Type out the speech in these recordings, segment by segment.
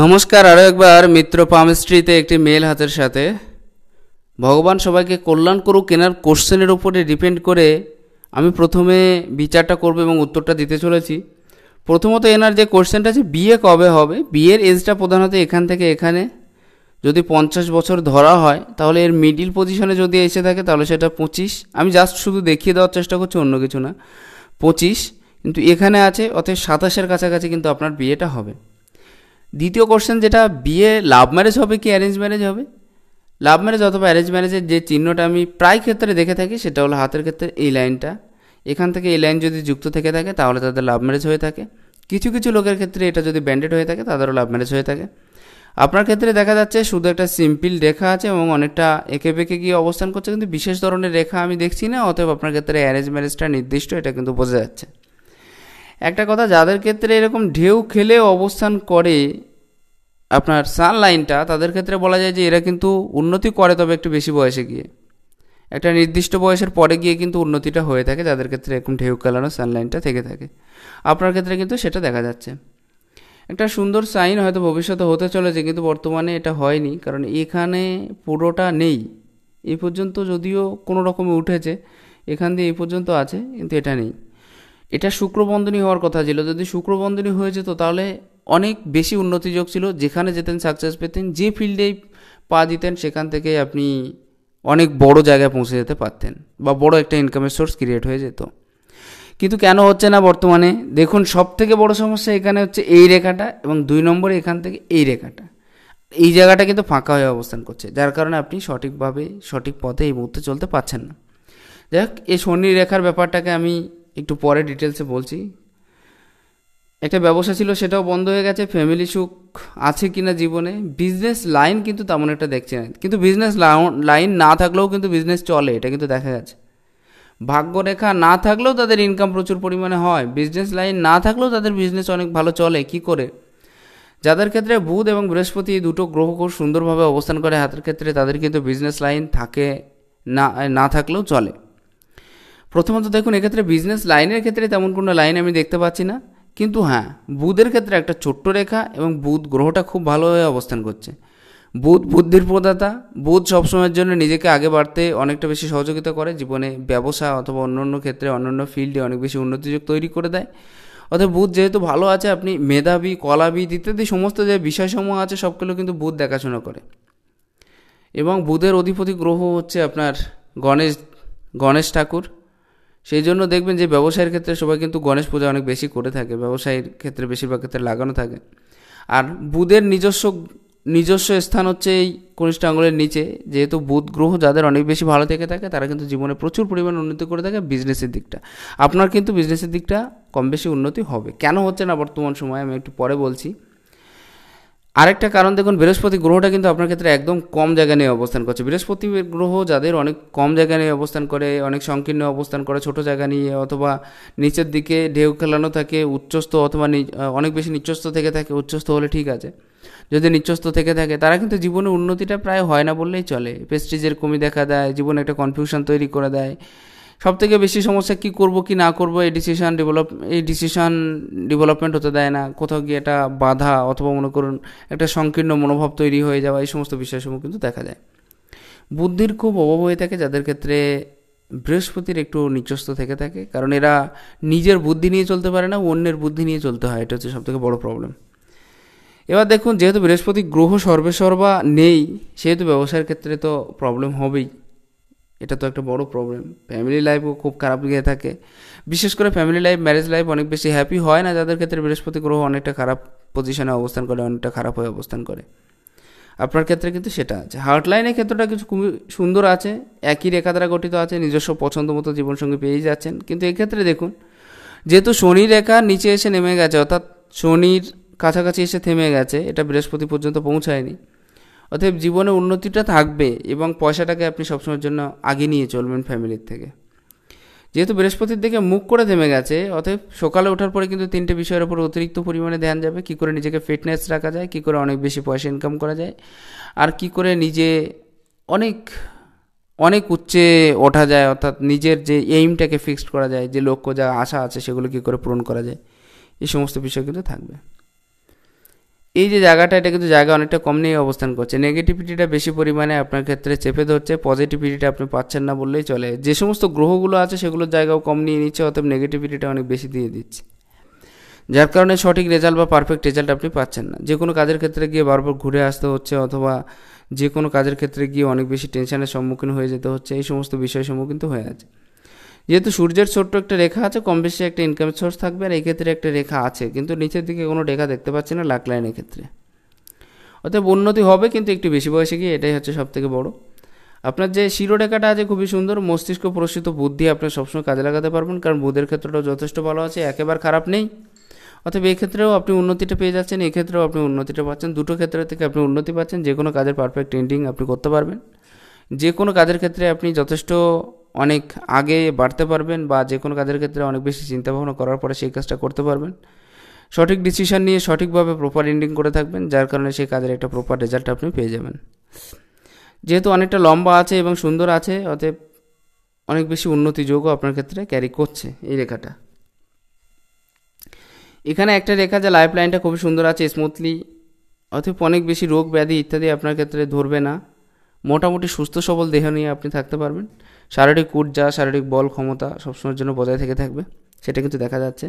নমস্কার আরও একবার মিত্র পামিস্ট্রিতে একটি মেল হাতের সাথে ভগবান সবাইকে কল্যাণ করুক কেনার কোশ্চেনের উপরে ডিপেন্ড করে আমি প্রথমে বিচারটা করব এবং উত্তরটা দিতে চলেছি প্রথমত এনার যে কোশ্চেনটা আছে বিয়ে কবে হবে বিয়ের এজটা প্রধানত এখান থেকে এখানে যদি পঞ্চাশ বছর ধরা হয় তাহলে এর মিডিল পজিশনে যদি এসে থাকে তাহলে সেটা পঁচিশ আমি জাস্ট শুধু দেখিয়ে দেওয়ার চেষ্টা করছি অন্য কিছু না পঁচিশ কিন্তু এখানে আছে অতএব সাতাশের কাছাকাছি কিন্তু আপনার বিয়েটা হবে দ্বিতীয় কোশ্চেন যেটা বিয়ে লাভ ম্যারেজ হবে কি অ্যারেঞ্জ ম্যারেজ হবে লাভ ম্যারেজ অথবা অ্যারেঞ্জ ম্যারেজের যে চিহ্নটা আমি প্রায় ক্ষেত্রে দেখে থাকি সেটা হলো হাতের ক্ষেত্রে এই লাইনটা এখান থেকে এই লাইন যদি যুক্ত থেকে থাকে তাহলে তাদের লাভ ম্যারেজ হয়ে থাকে কিছু কিছু লোকের ক্ষেত্রে এটা যদি ব্যান্ডেড হয়ে থাকে তাদেরও লাভ ম্যারেজ হয়ে থাকে আপনার ক্ষেত্রে দেখা যাচ্ছে শুধু একটা সিম্পল রেখা আছে এবং অনেকটা এঁকে বেঁকে গিয়ে অবস্থান করছে কিন্তু বিশেষ ধরনের রেখা আমি দেখছি না অতএব আপনার ক্ষেত্রে অ্যারেঞ্জ ম্যারেজটা নির্দিষ্ট এটা কিন্তু বোঝা যাচ্ছে একটা কথা যাদের ক্ষেত্রে এরকম ঢেউ খেলে অবস্থান করে আপনার সানলাইনটা তাদের ক্ষেত্রে বলা যায় যে এরা কিন্তু উন্নতি করে তবে একটু বেশি বয়সে গিয়ে একটা নির্দিষ্ট বয়সের পরে গিয়ে কিন্তু উন্নতিটা হয়ে থাকে যাদের ক্ষেত্রে এরকম ঢেউ খেলানো সানলাইনটা থেকে থাকে আপনার ক্ষেত্রে কিন্তু সেটা দেখা যাচ্ছে একটা সুন্দর সাইন হয়তো ভবিষ্যতে হতে চলেছে কিন্তু বর্তমানে এটা হয়নি কারণ এখানে পুরোটা নেই এ পর্যন্ত যদিও কোনো রকমে উঠেছে এখান দিয়ে এই পর্যন্ত আছে কিন্তু এটা নেই এটা শুক্রবন্ধনী হওয়ার কথা ছিল যদি শুক্রবন্ধনী হয়ে যেত তাহলে অনেক বেশি উন্নতি যোগ ছিল যেখানে যেতেন সাকসেস পেতেন যে ফিল্ডে পা দিতেন সেখান থেকে আপনি অনেক বড় জায়গায় পৌঁছে যেতে পারতেন বা বড় একটা ইনকামের সোর্স ক্রিয়েট হয়ে যেত কিন্তু কেন হচ্ছে না বর্তমানে দেখুন সব থেকে বড় সমস্যা এখানে হচ্ছে এই রেখাটা এবং দুই নম্বরে এখান থেকে এই রেখাটা এই জায়গাটা কিন্তু ফাঁকা হয়ে অবস্থান করছে যার কারণে আপনি সঠিকভাবে সঠিক পথে এই মুহূর্তে চলতে পারছেন না যাই হোক এই শনি রেখার ব্যাপারটাকে আমি একটু পরে ডিটেলসে বলছি একটা ব্যবসা ছিল সেটাও বন্ধ হয়ে গেছে ফ্যামিলি সুখ আছে কি না জীবনে বিজনেস লাইন কিন্তু তেমন একটা দেখছে না কিন্তু বিজনেস লাইন না থাকলেও কিন্তু বিজনেস চলে এটা কিন্তু দেখা যাচ্ছে ভাগ্যরেখা না থাকলেও তাদের ইনকাম প্রচুর পরিমাণে হয় বিজনেস লাইন না থাকলেও তাদের বিজনেস অনেক ভালো চলে কি করে যাদের ক্ষেত্রে বুধ এবং বৃহস্পতি দুটো গ্রহ খুব সুন্দরভাবে অবস্থান করে হাতের ক্ষেত্রে তাদের কিন্তু বিজনেস লাইন থাকে না না থাকলেও চলে প্রথমত দেখুন এক্ষেত্রে বিজনেস লাইনের ক্ষেত্রে তেমন কোনো লাইন আমি দেখতে পাচ্ছি না কিন্তু হ্যাঁ বুধের ক্ষেত্রে একটা ছোট্ট রেখা এবং বুধ গ্রহটা খুব ভালোভাবে অবস্থান করছে বুধ বুদ্ধির প্রদাতা বুধ সবসময়ের জন্য নিজেকে আগে বাড়তে অনেকটা বেশি সহযোগিতা করে জীবনে ব্যবসা অথবা অন্যান্য ক্ষেত্রে অন্যান্য ফিল্ডে অনেক বেশি উন্নতিযোগ তৈরি করে দেয় অর্থাৎ বুধ যেহেতু ভালো আছে আপনি মেধাবী কলাবিদ ইত্যাদি সমস্ত যে বিষয়সমূহ আছে সবগুলো কিন্তু বুধ দেখাশোনা করে এবং বুধের অধিপতি গ্রহ হচ্ছে আপনার গণেশ গণেশ ঠাকুর সেই জন্য দেখবেন যে ব্যবসায়ের ক্ষেত্রে সবাই কিন্তু গণেশ পূজা অনেক বেশি করে থাকে ব্যবসায়ীর ক্ষেত্রে বেশিরভাগ ক্ষেত্রে লাগানো থাকে আর বুধের নিজস্ব নিজস্ব স্থান হচ্ছে এই কনিষ্ঠ আঙুলের নিচে যেহেতু বুধ গ্রহ যাদের অনেক বেশি ভালো থেকে থাকে তারা কিন্তু জীবনে প্রচুর পরিমাণ উন্নতি করে থাকে বিজনেসের দিকটা আপনার কিন্তু বিজনেসের দিকটা কম বেশি উন্নতি হবে কেন হচ্ছে না বর্তমান সময়ে আমি একটু পরে বলছি আরেকটা কারণ দেখুন বৃহস্পতি গ্রহটা কিন্তু আপনার ক্ষেত্রে একদম কম জায়গা নিয়ে অবস্থান করছে বৃহস্পতি গ্রহ যাদের অনেক কম জায়গা নিয়ে অবস্থান করে অনেক সংকীর্ণ অবস্থান করে ছোট জায়গা নিয়ে অথবা নিচের দিকে ঢেউ খেলানো থাকে উচ্চস্থ অথবা অনেক বেশি নিচস্থ থেকে থাকে উচ্চস্থ হলে ঠিক আছে যদি নিচস্থ থেকে থাকে তারা কিন্তু জীবনে উন্নতিটা প্রায় হয় না বললেই চলে পেস্টিজের কমি দেখা দেয় জীবনে একটা কনফিউশন তৈরি করে দেয় সবথেকে বেশি সমস্যা কি করব কি না করব এই ডিসিশান ডেভেলপ এই ডিসিশান ডেভেলপমেন্ট হতে দেয় না কোথাও গিয়ে একটা বাধা অথবা মনে করুন একটা সংকীর্ণ মনোভাব তৈরি হয়ে যাওয়া এই সমস্ত বিষয়সমূহ কিন্তু দেখা যায় বুদ্ধির খুব অভাব হয়ে থাকে যাদের ক্ষেত্রে বৃহস্পতির একটু নিচস্ত থেকে থাকে কারণ এরা নিজের বুদ্ধি নিয়ে চলতে পারে না অন্যের বুদ্ধি নিয়ে চলতে হয় এটা হচ্ছে সবথেকে বড় প্রবলেম এবার দেখুন যেহেতু বৃহস্পতি গ্রহ সর্বেসর্বা নেই সেহেতু ব্যবসার ক্ষেত্রে তো প্রবলেম হবেই এটা তো একটা বড় প্রবলেম ফ্যামিলি লাইফও খুব খারাপ গিয়ে থাকে বিশেষ করে ফ্যামিলি লাইফ ম্যারেজ লাইফ অনেক বেশি হ্যাপি হয় না যাদের ক্ষেত্রে বৃহস্পতি গ্রহ অনেকটা খারাপ পজিশনে অবস্থান করে অনেকটা খারাপ হয়ে অবস্থান করে আপনার ক্ষেত্রে কিন্তু সেটা আছে হার্টলাইনের ক্ষেত্রটা কিছু খুবই সুন্দর আছে একই রেখা দ্বারা গঠিত আছে নিজস্ব পছন্দ মতো জীবনসঙ্গী পেয়েই যাচ্ছেন কিন্তু এক্ষেত্রে দেখুন যেহেতু শনি রেখা নিচে এসে নেমে গেছে অর্থাৎ শনির কাছাকাছি এসে থেমে গেছে এটা বৃহস্পতি পর্যন্ত পৌঁছায়নি অতএব জীবনে উন্নতিটা থাকবে এবং পয়সাটাকে আপনি সবসময়ের জন্য আগে নিয়ে চলবেন ফ্যামিলির থেকে যেহেতু বৃহস্পতির দিকে মুখ করে থেমে গেছে অতএব সকালে ওঠার পরে কিন্তু তিনটে বিষয়ের ওপর অতিরিক্ত পরিমাণে ধ্যান যাবে কি করে নিজেকে ফিটনেস রাখা যায় কি করে অনেক বেশি পয়সা ইনকাম করা যায় আর কি করে নিজে অনেক অনেক উচ্চে ওঠা যায় অর্থাৎ নিজের যে এইমটাকে ফিক্সড করা যায় যে লক্ষ্য যা আশা আছে সেগুলো কী করে পূরণ করা যায় এই সমস্ত বিষয় কিন্তু থাকবে এই যে জায়গাটা এটা কিন্তু জায়গা অনেকটা কম নিয়ে অবস্থান করছে নেগেটিভিটিটা বেশি পরিমাণে আপনার ক্ষেত্রে চেপে ধরছে পজিটিভিটিটা আপনি পাচ্ছেন না বললেই চলে যে সমস্ত গ্রহগুলো আছে সেগুলোর জায়গাও কম নিয়ে নিচ্ছে অতএব নেগেটিভিটিটা অনেক বেশি দিয়ে দিচ্ছে যার কারণে সঠিক রেজাল্ট বা পারফেক্ট রেজাল্ট আপনি পাচ্ছেন না যে কোনো কাজের ক্ষেত্রে গিয়ে বারবার ঘুরে আসতে হচ্ছে অথবা যে কোনো কাজের ক্ষেত্রে গিয়ে অনেক বেশি টেনশনের সম্মুখীন হয়ে যেতে হচ্ছে এই সমস্ত বিষয় সম্মুখীন তো হয়ে আছে যেহেতু সূর্যের ছোট্ট একটা রেখা আছে কম বেশি একটা ইনকাম সোর্স থাকবে আর এই ক্ষেত্রে একটা রেখা আছে কিন্তু নিচের দিকে কোনো রেখা দেখতে পাচ্ছি না লাক লাইনের ক্ষেত্রে অতএব উন্নতি হবে কিন্তু একটু বেশি বয়সে গিয়ে এটাই হচ্ছে সব থেকে বড় আপনার যে শিরোরেখাটা আছে খুবই সুন্দর মস্তিষ্ক প্রসিত বুদ্ধি আপনি সবসময় কাজে লাগাতে পারবেন কারণ বুধের ক্ষেত্রটাও যথেষ্ট ভালো আছে একেবারে খারাপ নেই অতএব এক্ষেত্রেও আপনি উন্নতিটা পেয়ে যাচ্ছেন এক্ষেত্রেও আপনি উন্নতিটা পাচ্ছেন দুটো ক্ষেত্র থেকে আপনি উন্নতি পাচ্ছেন যে কোনো কাজের পারফেক্ট এন্ডিং আপনি করতে পারবেন যে কোনো কাজের ক্ষেত্রে আপনি যথেষ্ট অনেক আগে বাড়তে পারবেন বা যে কোনো কাজের ক্ষেত্রে অনেক বেশি চিন্তাভাবনা করার পরে সেই কাজটা করতে পারবেন সঠিক ডিসিশান নিয়ে সঠিকভাবে প্রপার এন্ডিং করে থাকবেন যার কারণে সেই কাজের একটা প্রপার রেজাল্ট আপনি পেয়ে যাবেন যেহেতু অনেকটা লম্বা আছে এবং সুন্দর আছে অতএব অনেক বেশি উন্নতি যোগও আপনার ক্ষেত্রে ক্যারি করছে এই রেখাটা এখানে একটা রেখা যে লাইফ লাইনটা খুবই সুন্দর আছে স্মুথলি অথব অনেক বেশি রোগ ব্যাধি ইত্যাদি আপনার ক্ষেত্রে ধরবে না মোটামুটি সুস্থ সবল দেহ নিয়ে আপনি থাকতে পারবেন শারীরিক ঊর্জা শারীরিক বল ক্ষমতা সবসময়ের জন্য বজায় থেকে থাকবে সেটা কিন্তু দেখা যাচ্ছে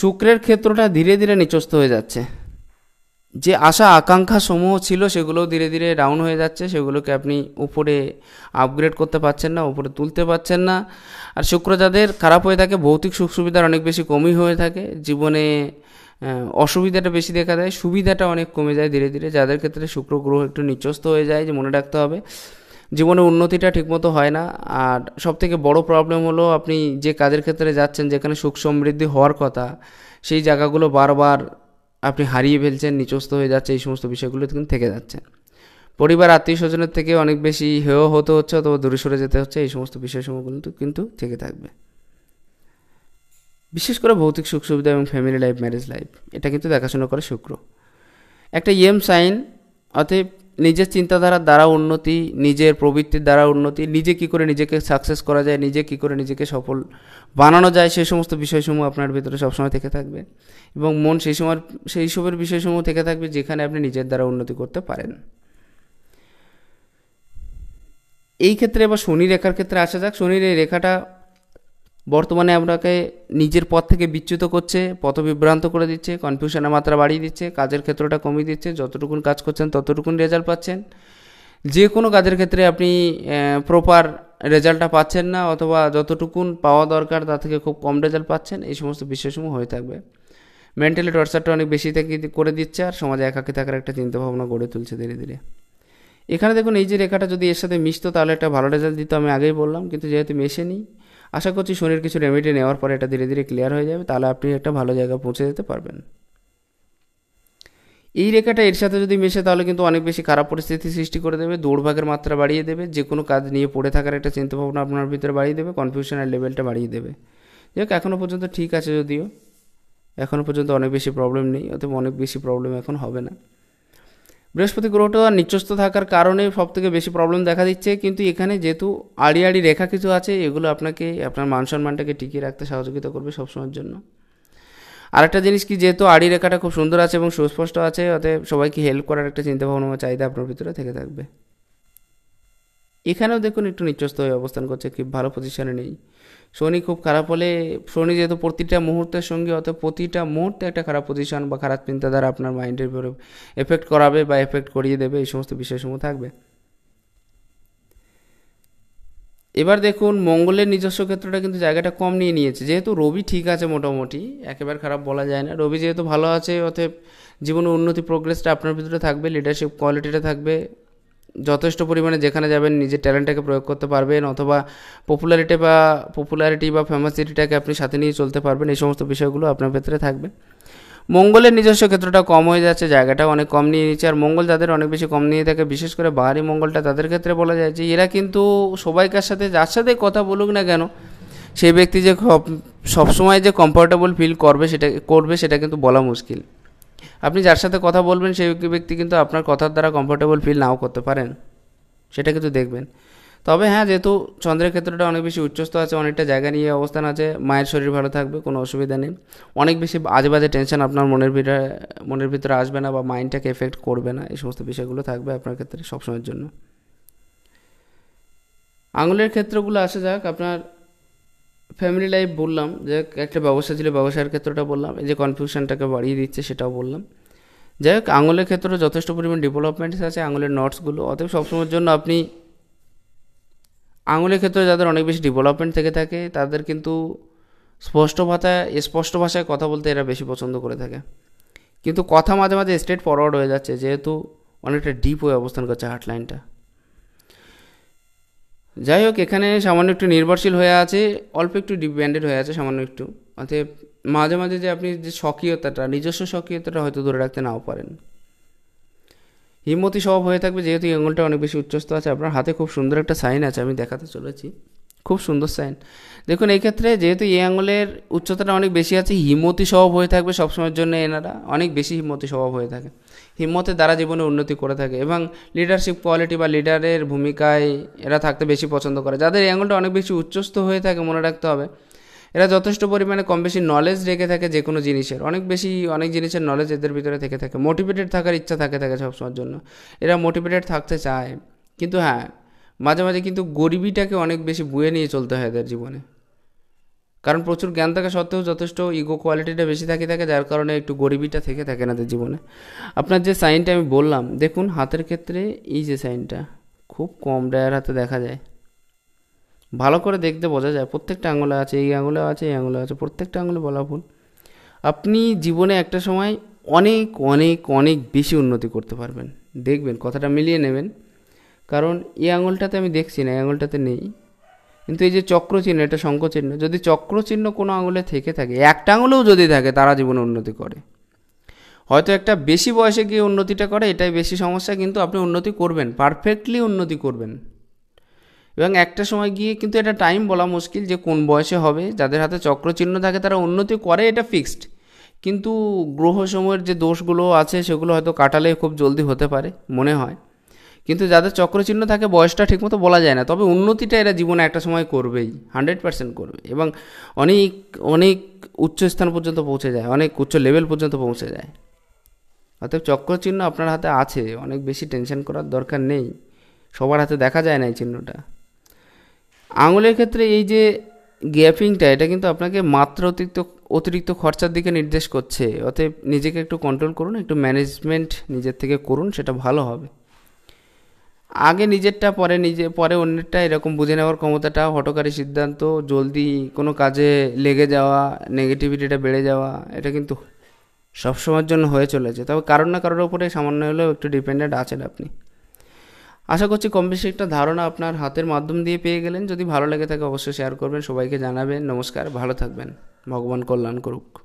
শুক্রের ক্ষেত্রটা ধীরে ধীরে নিচস্ত হয়ে যাচ্ছে যে আশা আকাঙ্ক্ষা সমূহ ছিল সেগুলো ধীরে ধীরে ডাউন হয়ে যাচ্ছে সেগুলোকে আপনি উপরে আপগ্রেড করতে পারছেন না উপরে তুলতে পারছেন না আর শুক্র যাদের খারাপ হয়ে থাকে ভৌতিক সুখ সুবিধার অনেক বেশি কমই হয়ে থাকে জীবনে অসুবিধাটা বেশি দেখা দেয় সুবিধাটা অনেক কমে যায় ধীরে ধীরে যাদের ক্ষেত্রে শুক্র গ্রহ একটু নিচস্ত হয়ে যায় যে মনে রাখতে হবে জীবনে উন্নতিটা ঠিকমতো হয় না আর সবথেকে বড় প্রবলেম হলো আপনি যে কাজের ক্ষেত্রে যাচ্ছেন যেখানে সুখ সমৃদ্ধি হওয়ার কথা সেই জায়গাগুলো বারবার আপনি হারিয়ে ফেলছেন নিচস্ত হয়ে যাচ্ছে এই সমস্ত বিষয়গুলো কিন্তু থেকে যাচ্ছে পরিবার আত্মীয় স্বজনের থেকে অনেক বেশি হেয় হতে হচ্ছে অথবা দূরে সরে যেতে হচ্ছে এই সমস্ত বিষয় বিষয়সমূহ কিন্তু থেকে থাকবে বিশেষ করে ভৌতিক সুখ সুবিধা এবং ফ্যামিলি লাইফ ম্যারেজ লাইফ এটা কিন্তু দেখাশোনা করে শুক্র একটা ইয়েম সাইন অতএব নিজের চিন্তাধারার দ্বারা উন্নতি নিজের প্রবৃত্তির দ্বারা উন্নতি নিজে কি করে নিজেকে সাকসেস করা যায় নিজে কি করে নিজেকে সফল বানানো যায় সেই সমস্ত বিষয়সমূহ আপনার ভিতরে সবসময় থেকে থাকবে এবং মন সেই সময় সেই সবের বিষয়সমূহ থেকে থাকবে যেখানে আপনি নিজের দ্বারা উন্নতি করতে পারেন এই ক্ষেত্রে এবার শনি রেখার ক্ষেত্রে আসা যাক শনির এই রেখাটা বর্তমানে আপনাকে নিজের পথ থেকে বিচ্যুত করছে পথ বিভ্রান্ত করে দিচ্ছে কনফিউশনের মাত্রা বাড়িয়ে দিচ্ছে কাজের ক্ষেত্রটা কমিয়ে দিচ্ছে যতটুকুন কাজ করছেন ততটুকুন রেজাল্ট পাচ্ছেন যে কোনো কাজের ক্ষেত্রে আপনি প্রপার রেজাল্টটা পাচ্ছেন না অথবা যতটুকুন পাওয়া দরকার তা থেকে খুব কম রেজাল্ট পাচ্ছেন এই সমস্ত বিষয়সমূহ হয়ে থাকবে মেন্টালি টর্চারটা অনেক বেশি থেকে করে দিচ্ছে আর সমাজে একাকি থাকার একটা চিন্তাভাবনা গড়ে তুলছে ধীরে ধীরে এখানে দেখুন এই যে রেখাটা যদি এর সাথে মিশতো তাহলে একটা ভালো রেজাল্ট দিত আমি আগেই বললাম কিন্তু যেহেতু মেশেনি আশা করছি শনির কিছু রেমেডি নেওয়ার পরে এটা ধীরে ধীরে ক্লিয়ার হয়ে যাবে তাহলে আপনি একটা ভালো জায়গা পৌঁছে যেতে পারবেন এই রেখাটা এর সাথে যদি মেশে তাহলে কিন্তু অনেক বেশি খারাপ পরিস্থিতি সৃষ্টি করে দেবে দুর্ভাগের মাত্রা বাড়িয়ে দেবে যে কোনো কাজ নিয়ে পড়ে থাকার একটা চিন্তাভাবনা আপনার ভিতরে বাড়িয়ে দেবে কনফিউশনের লেভেলটা বাড়িয়ে দেবে যাই হোক এখনও পর্যন্ত ঠিক আছে যদিও এখনও পর্যন্ত অনেক বেশি প্রবলেম নেই অথবা অনেক বেশি প্রবলেম এখন হবে না বৃহস্পতি গ্রহটা নিচস্ত থাকার কারণে সবথেকে বেশি প্রবলেম দেখা দিচ্ছে কিন্তু এখানে যেহেতু আড়ি আড়ি রেখা কিছু আছে এগুলো আপনাকে আপনার মান সম্মানটাকে টিকিয়ে রাখতে সহযোগিতা করবে সবসময়ের জন্য আরেকটা জিনিস কি যেহেতু আড়ি রেখাটা খুব সুন্দর আছে এবং সুস্পষ্ট আছে অতএব সবাইকে হেল্প করার একটা চিন্তাভাবনা চাহিদা আপনার ভিতরে থেকে থাকবে এখানেও দেখুন একটু নিচস্ত হয়ে অবস্থান করছে কি ভালো পজিশনে নেই শনি খুব খারাপ হলে শনি যেহেতু প্রতিটা মুহূর্তের সঙ্গে অত প্রতিটা মুহূর্তে একটা খারাপ পজিশন বা খারাপ চিন্তাধারা আপনার মাইন্ডের উপরে এফেক্ট করাবে বা এফেক্ট করিয়ে দেবে এই সমস্ত বিষয়সমূহ থাকবে এবার দেখুন মঙ্গলের নিজস্ব ক্ষেত্রটা কিন্তু জায়গাটা কম নিয়ে নিয়েছে যেহেতু রবি ঠিক আছে মোটামুটি একেবারে খারাপ বলা যায় না রবি যেহেতু ভালো আছে অতএব জীবনের উন্নতি প্রোগ্রেসটা আপনার ভিতরে থাকবে লিডারশিপ কোয়ালিটিটা থাকবে যথেষ্ট পরিমাণে যেখানে যাবেন নিজের ট্যালেন্টটাকে প্রয়োগ করতে পারবেন অথবা পপুলারিটি বা পপুলারিটি বা ফেমাসিটিটাকে আপনি সাথে নিয়ে চলতে পারবেন এই সমস্ত বিষয়গুলো আপনার ভেতরে থাকবে মঙ্গলের নিজস্ব ক্ষেত্রটা কম হয়ে যাচ্ছে জায়গাটা অনেক কম নিয়ে নিচ্ছে আর মঙ্গল যাদের অনেক বেশি কম নিয়ে থাকে বিশেষ করে বাহারি মঙ্গলটা তাদের ক্ষেত্রে বলা যায় যে এরা কিন্তু সবাইকার সাথে যার সাথে কথা বলুক না কেন সেই ব্যক্তি যে সবসময় যে কমফোর্টেবল ফিল করবে সেটা করবে সেটা কিন্তু বলা মুশকিল আপনি যার সাথে কথা বলবেন সেই ব্যক্তি কিন্তু আপনার কথার দ্বারা কমফোর্টেবল ফিল নাও করতে পারেন সেটা কিন্তু দেখবেন তবে হ্যাঁ যেহেতু চন্দ্রের ক্ষেত্রটা অনেক বেশি উচ্চস্থ আছে অনেকটা জায়গা নিয়ে অবস্থান আছে মায়ের শরীর ভালো থাকবে কোনো অসুবিধা নেই অনেক বেশি আজে বাজে টেনশন আপনার মনের ভিতরে মনের ভিতরে আসবে না বা মাইন্ডটাকে এফেক্ট করবে না এই সমস্ত বিষয়গুলো থাকবে আপনার ক্ষেত্রে সবসময়ের জন্য আঙুলের ক্ষেত্রগুলো আসা যাক আপনার ফ্যামিলি লাইফ বললাম যে একটা ব্যবসা ছিল ব্যবসার ক্ষেত্রটা বললাম এই যে কনফিউশনটাকে বাড়িয়ে দিচ্ছে সেটাও বললাম যাই হোক আঙুলের ক্ষেত্রে যথেষ্ট পরিমাণ ডেভেলপমেন্টস আছে আঙুলের নটসগুলো অতএব সবসময়ের জন্য আপনি আঙুলের ক্ষেত্রে যাদের অনেক বেশি ডেভেলপমেন্ট থেকে থাকে তাদের কিন্তু স্পষ্ট ভাষায় স্পষ্ট ভাষায় কথা বলতে এরা বেশি পছন্দ করে থাকে কিন্তু কথা মাঝে মাঝে স্ট্রেট ফরওয়ার্ড হয়ে যাচ্ছে যেহেতু অনেকটা ডিপ হয়ে অবস্থান করছে হার্টলাইনটা যাই হোক এখানে সামান্য একটু নির্ভরশীল হয়ে আছে অল্প একটু ডিপেন্ডেড হয়ে আছে সামান্য একটু অতএব মাঝে মাঝে যে আপনি যে স্বকীয়তাটা নিজস্ব স্বকীয়তাটা হয়তো ধরে রাখতে নাও পারেন হিমতি স্বভাব হয়ে থাকবে যেহেতু এই আঙুলটা অনেক বেশি উচ্চস্থ আছে আপনার হাতে খুব সুন্দর একটা সাইন আছে আমি দেখাতে চলেছি খুব সুন্দর সাইন দেখুন এই ক্ষেত্রে যেহেতু এই আঙুলের উচ্চতাটা অনেক বেশি আছে হিমতি স্বভাব হয়ে থাকবে সবসময়ের জন্য এনারা অনেক বেশি হিমতি স্বভাব হয়ে থাকে হিম্মতের দ্বারা জীবনে উন্নতি করে থাকে এবং লিডারশিপ কোয়ালিটি বা লিডারের ভূমিকায় এরা থাকতে বেশি পছন্দ করে যাদের এই অনেক বেশি উচ্চস্থ হয়ে থাকে মনে রাখতে হবে এরা যথেষ্ট পরিমাণে কম বেশি নলেজ রেখে থাকে যে কোনো জিনিসের অনেক বেশি অনেক জিনিসের নলেজ এদের ভিতরে থেকে থাকে মোটিভেটেড থাকার ইচ্ছা থাকে থাকে সবসময়ের জন্য এরা মোটিভেটেড থাকতে চায় কিন্তু হ্যাঁ মাঝে মাঝে কিন্তু গরিবিটাকে অনেক বেশি বুয়ে নিয়ে চলতে হয় এদের জীবনে কারণ প্রচুর জ্ঞান থাকা সত্ত্বেও যথেষ্ট ইগো কোয়ালিটিটা বেশি থাকে থাকে যার কারণে একটু গরিবিটা থেকে থাকে না জীবনে আপনার যে সাইনটা আমি বললাম দেখুন হাতের ক্ষেত্রে এই যে সাইনটা খুব কম ডায়ার হাতে দেখা যায় ভালো করে দেখতে বোঝা যায় প্রত্যেকটা আঙুলে আছে এই আঙুলে আছে এই আঙুলে আছে প্রত্যেকটা আঙুলে বলা ভুল আপনি জীবনে একটা সময় অনেক অনেক অনেক বেশি উন্নতি করতে পারবেন দেখবেন কথাটা মিলিয়ে নেবেন কারণ এই আঙুলটাতে আমি দেখছি না এই আঙুলটাতে নেই কিন্তু এই যে চক্র চিহ্ন এটা চিহ্ন যদি চক্র চিহ্ন কোনো আঙুলে থেকে থাকে একটা আঙুলেও যদি থাকে তারা জীবনে উন্নতি করে হয়তো একটা বেশি বয়সে গিয়ে উন্নতিটা করে এটাই বেশি সমস্যা কিন্তু আপনি উন্নতি করবেন পারফেক্টলি উন্নতি করবেন এবং একটা সময় গিয়ে কিন্তু এটা টাইম বলা মুশকিল যে কোন বয়সে হবে যাদের হাতে চক্র চিহ্ন থাকে তারা উন্নতি করে এটা ফিক্সড কিন্তু গ্রহসমূহের যে দোষগুলো আছে সেগুলো হয়তো কাটালে খুব জলদি হতে পারে মনে হয় কিন্তু যাদের চক্রচিহ্ন থাকে বয়সটা ঠিকমতো বলা যায় না তবে উন্নতিটা এরা জীবনে একটা সময় করবেই হান্ড্রেড পার্সেন্ট করবে এবং অনেক অনেক উচ্চ স্থান পর্যন্ত পৌঁছে যায় অনেক উচ্চ লেভেল পর্যন্ত পৌঁছে যায় অতএব চক্রচিহ্ন আপনার হাতে আছে অনেক বেশি টেনশন করার দরকার নেই সবার হাতে দেখা যায় না এই চিহ্নটা আঙুলের ক্ষেত্রে এই যে গ্যাপিংটা এটা কিন্তু আপনাকে মাত্র অতিরিক্ত অতিরিক্ত খরচার দিকে নির্দেশ করছে অতএব নিজেকে একটু কন্ট্রোল করুন একটু ম্যানেজমেন্ট নিজের থেকে করুন সেটা ভালো হবে আগে নিজেরটা পরে নিজে পরে অন্যেরটা এরকম বুঝে নেওয়ার ক্ষমতাটা হটকারী সিদ্ধান্ত জলদি কোনো কাজে লেগে যাওয়া নেগেটিভিটিটা বেড়ে যাওয়া এটা কিন্তু সবসময়ের জন্য হয়ে চলেছে তবে কারোর না কারোর ওপরে সামান্য হলেও একটু ডিপেন্ডেন্ট আছেন আপনি আশা করছি কম বেশি একটা ধারণা আপনার হাতের মাধ্যম দিয়ে পেয়ে গেলেন যদি ভালো লেগে থাকে অবশ্যই শেয়ার করবেন সবাইকে জানাবেন নমস্কার ভালো থাকবেন ভগবান কল্যাণ করুক